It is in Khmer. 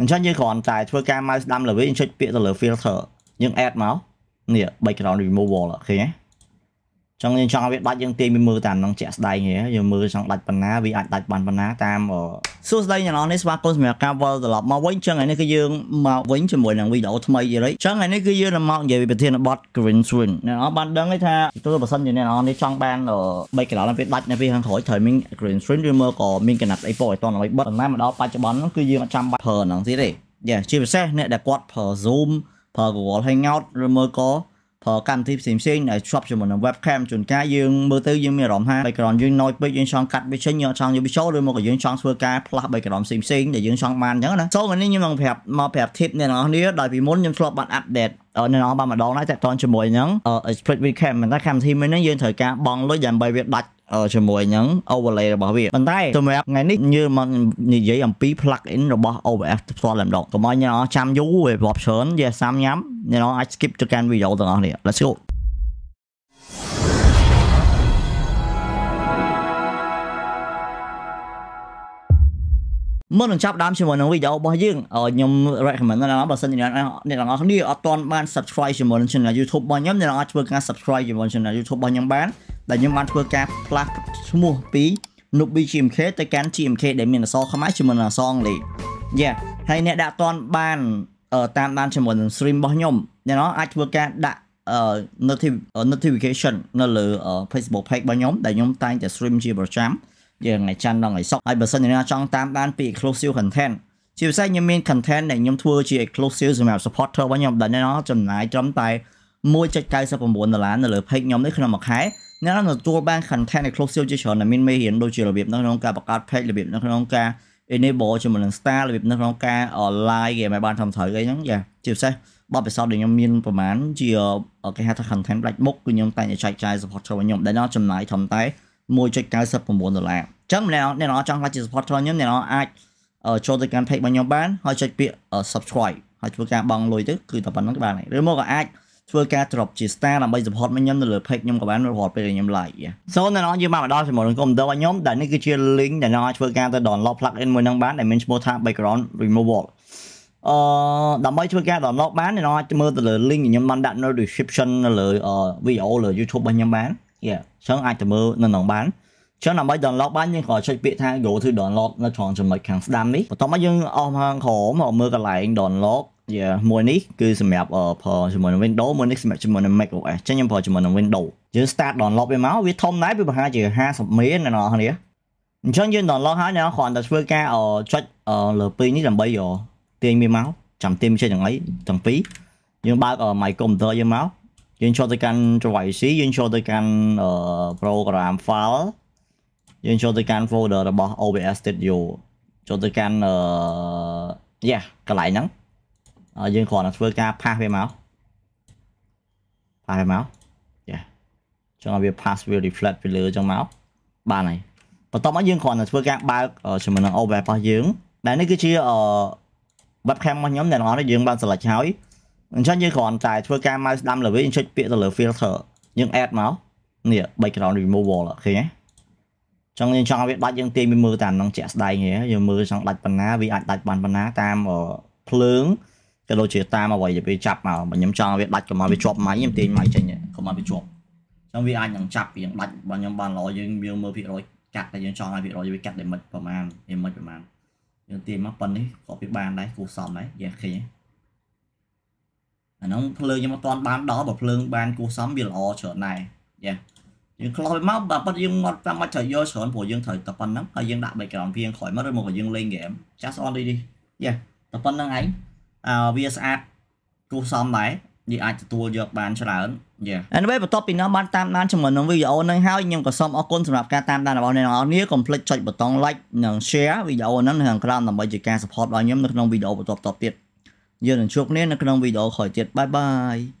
អញ្ចឹងយើងគ្រាន់តែធ្វើការ mouse ស្ដាំលើវាយើងចុចពាក្យទៅលើ filter យើង add មកនេះ background removal ឃើញទេចឹងយើងចង់ឲ្យវាដាច់យើងទាញវាមើលតាមនឹងជាក់ស្ដែងហ៎យើងមើលចង់ដាច់ប៉ុណ្ណាវាអាចដាច់បានប៉ុណ្ណាតាមសួស្ដីអ្នកនរនេះស្វាគមន៍សម្រាប់ការវិលត្រឡប់មកវិញចឹងឯនេះគឺយើងមកវិញជាមួយនឹងវីដេអូថ្មីទៀតហើយចឹងឯនេះគឺយើងនឹងមកនិយាយពីប្រធានបទ Green Swing អ្នកនរបានដឹងថាទោះបើសិនជាអ្នកនរនេះចង់បានបីកន្លងវាដាច់នៅពីខាងក្រោយត្រូវមាន Green Swing ឬមកក៏មានកណាត់អីពោឲ្យតន់ឲ្យបិទប៉ុន្តែមកដល់បច្ចុប្បន្នគឺយើងអត់ចាំបាច់ប្រើហ្នឹងទៀតទេយ៉ាជាពិសេសអ្នកដែលគាត់ប្រើ Zoom ប្រើ Google Hangout ឬមកក៏កម្មវិធីផ្សេងផ្សេងដែលជាប់ជាមួយនឹង webcam ជួនកាលយើងមើលទៅយើងមានអារម្មណ៍ថា background យើង noise ពេកយើងចង់កាត់វាចេញយើងចង់យកវាចូលឬមកក៏យើងចង់ធ្វើការផ្លាស់ background ផ្សេងផ្សេងដែលយើងចង់បានអញ្ចឹងណាចូលមកនេះខ្ញុំនឹងប្រាប់មកប្រាប់ tip អ្នកនរគ្នាដោយពីមុនខ្ញុំធ្លាប់បាន update អឺនៅក្នុងបានម្ដងដែរតែតតជាមួយហ្នឹង split with cam មិនថាកម្មវិធីមួយហ្នឹងយើងត្រូវការបង់លុយដើម្បីវាដាច់ជាមួយនឹង overlay របស់វាប៉ុន្តែសម្រាប់ថ្ងៃនេះយើងមកនិយាយអំពី plugin របស់ OBS ផ្ទាល់តែម្ដងកុំឲ្យអ្នកចាំយូរវា option វាសាំញ៉ាំអ្នកអាច skip ទៅកាន់វីដេអូទាំងអស់នេះ Let's go មុននឹងចាប់ដើមជាមួយនឹងវីដេអូរបស់យើងខ្ញុំ recommend ដល់អ្នកបើសិនជាអ្នកទាំងអស់គ្នាអត់ទាន់បាន subscribe ជាមួយនឹង channel YouTube របស់ខ្ញុំអ្នកអាចធ្វើការ subscribe ជាមួយ channel YouTube របស់ខ្ញុំបានដែលខ្ញុំបានធ្វើការផ្លាស់ឈ្មោះពី Nubi GMK ទៅកាន់ GMK ដែលមានអក្សរខ្មែរជាមួយនឹងអក្សរអង់គ្លេសយ៉ាហើយអ្នកដែលអត់ទាន់បានតាមដានជាមួយនឹង stream របស់ខ្ញុំអ្នកអាចធ្វើការដាក់ notification នៅលើ Facebook page របស់ខ្ញុំដែលខ្ញុំតែងតែ stream ជាប្រចាំយើងថ្ងៃច័ន្ទដល់ថ្ងៃសុក្រហើយបើសិនជាអ្នកចង់តាមដានពី exclusive content ជាពិសេសខ្ញុំមាន content ដែលខ្ញុំធ្វើជា exclusive សម្រាប់ supporter របស់ខ្ញុំដែលអ្នកចំណាយត្រឹមតែ1.99ដុល្លារនៅលើ page ខ្ញុំនេះក្នុងមួយខែអ្នកនឹងទទួលបាន content exclusive ជាច្រើនដែលមានមេរៀនដូចជារបៀបនៅក្នុងការបង្កើត page របៀបនៅក្នុងការ enable ជាមួយនឹង star របៀបនៅក្នុងការ live គេមិនបានធ្វើត្រូវអីហ្នឹងចាជាពិសេសបទពិសោធន៍ដែលខ្ញុំមានប្រហែលជាគេហៅថា content ផ្លាច់មុខគឺខ្ញុំតែងតែចែកចាយ supporter របស់ខ្ញុំដែលចំណាយធំតែ1.99ដុល្លារអញ្ចឹងម្នាក់អ្នកនរចង់ខ្លាចជា supporter ខ្ញុំអ្នកនរអាចចូលទៅកាន់ page របស់ខ្ញុំបានហើយចុចពាក្យ subscribe ហើយធ្វើការបង់លុយទៅគឺតែប៉ុណ្្នឹងក៏បានដែរឬមកក៏អាចធ្វើការ drop ជា star ដើម្បី support ខ្ញុំនៅលើ page ខ្ញុំក៏បានរាល់ពេលខ្ញុំ like so អ្នកនរយើងមកដល់ជាមួយនឹង computer របស់ខ្ញុំដែលនេះគឺជា link ដែលអ្នកនរអាចធ្វើការទៅ download plugin មួយនឹងបានដែលមានឈ្មោះថា background removal អឺដើម្បីធ្វើការ download បានអ្នកនរអាចមើលទៅលើ link ខ្ញុំបានដាក់នៅ description នៅលើ video លើ YouTube របស់ខ្ញុំបានយ៉ាអញ្ចឹងអាចទៅមើលនៅក្នុងបានអញ្ចឹងដើម្បី download បានយើងក៏ចុចពាក្យថា go to download នៅត្រង់ចំណុចខាងស្ដាំនេះបន្ទាប់មកយើងអស់ខាងក្រោមមកមើលកន្លែង download យ៉ាមួយនេះគឺសម្រាប់ប្រើជាមួយនឹង Windows មួយនេះសម្រាប់ជាមួយនឹង Mac OS អញ្ចឹងខ្ញុំប្រើជាមួយនឹង Windows យើង start download វាមកវាធំដែរវាប្រហែលជា50មេនៅក្នុងនេះអញ្ចឹងយើង download ហើយអ្នកគ្រាន់តែធ្វើការចុចលើពីនេះដើម្បីទាញវាមកចាំទាញចេះយ៉ាងអីទាំងពីរយើងបើក my computer យើងមកយើងចូលទៅកាន់ JVC យើងចូលទៅកាន់ program file យើងចូលទៅកាន់ folder របស់ OBS Studio ចូលទៅកាន់អឺយ៉ាកន្លែងហ្នឹងយើងគ្រាន់តែធ្វើការផាសវាមកផាសវាមកយ៉ាចង់ឲ្យវា pass វា reflect ពីលើចឹងមកបានហើយបន្ទាប់មកយើងគ្រាន់តែធ្វើការបើកជាមួយនឹង OBS របស់យើងដែលនេះគឺជា webcam របស់ខ្ញុំដែលនរយើង បាន select ហើយអញ្ចឹងយើងគ្រាន់តែធ្វើការ mouse ស្ដាំលើវាយើងចុចពាក្យទៅលើ filter យើង add មកនេះ background removal ឃើញទេអញ្ចឹងយើងចង់ឲ្យវាដាច់យើងទាញវាមើលតាមនឹងជាក់ស្ដែងហ៎យើងមើលចង់ដាច់ប៉ុណ្ណាវាអាចដាច់បានប៉ុណ្ណាតាមភ្លើងក៏ដូចជាតាមអ្វីដែលវាចាប់មកបើខ្ញុំចង់ឲ្យវាដាច់កុំឲ្យវាជាប់ម៉ៃខ្ញុំទាញម៉ៃចេញកុំឲ្យវាជាប់អញ្ចឹងវាអាចនឹងចាប់យើងដាច់បើខ្ញុំបានល្អយើងយើងមើលភាគរយកាត់តែយើងចង់ឲ្យភាគរយវាកាត់ limit ប្រហែល limit ប្រហែលយើងទាញមកប៉ុណ្នេះក៏វាបានដែរគួរសមដែរយើងឃើញទេអាហ្នឹងភ្លើងខ្ញុំអត់ទាន់បានដល់បើភ្លើងបានគួសមវាល្អច្រើនដែរយ៉ាយើងខ្លោះវាមកបើប៉ិតយើងមកតាមមកត្រូវយកច្រើនព្រោះយើងត្រូវតែប៉ុណ្្នឹងហើយយើងដាក់ background ភៀងក្រោយមកឬមកយើងលេង game just only នេះយ៉ាតែប៉ុណ្្នឹងឯងអឺវាស្អាតគួសមដែរនេះអាចទទួលយកបានច្រើនយ៉ា Anyway បន្ទាប់ពីនោះបានតាមដានជាមួយនឹងវីដេអូនឹងហើយខ្ញុំក៏សូមអរគុណសម្រាប់ការតាមដានរបស់អ្នកនរគ្នាកុំភ្លេចចុចប៊ូតុង like និង share វីដេអូហ្នឹងនៅខាងក្រោមដើម្បីជាការ support ដល់ខ្ញុំនៅក្នុងវីដេអូបន្តៗទៀតយើងនឹងជួបគ្នានៅក្នុងវីដេអូក្រោយទៀតបាយបាយ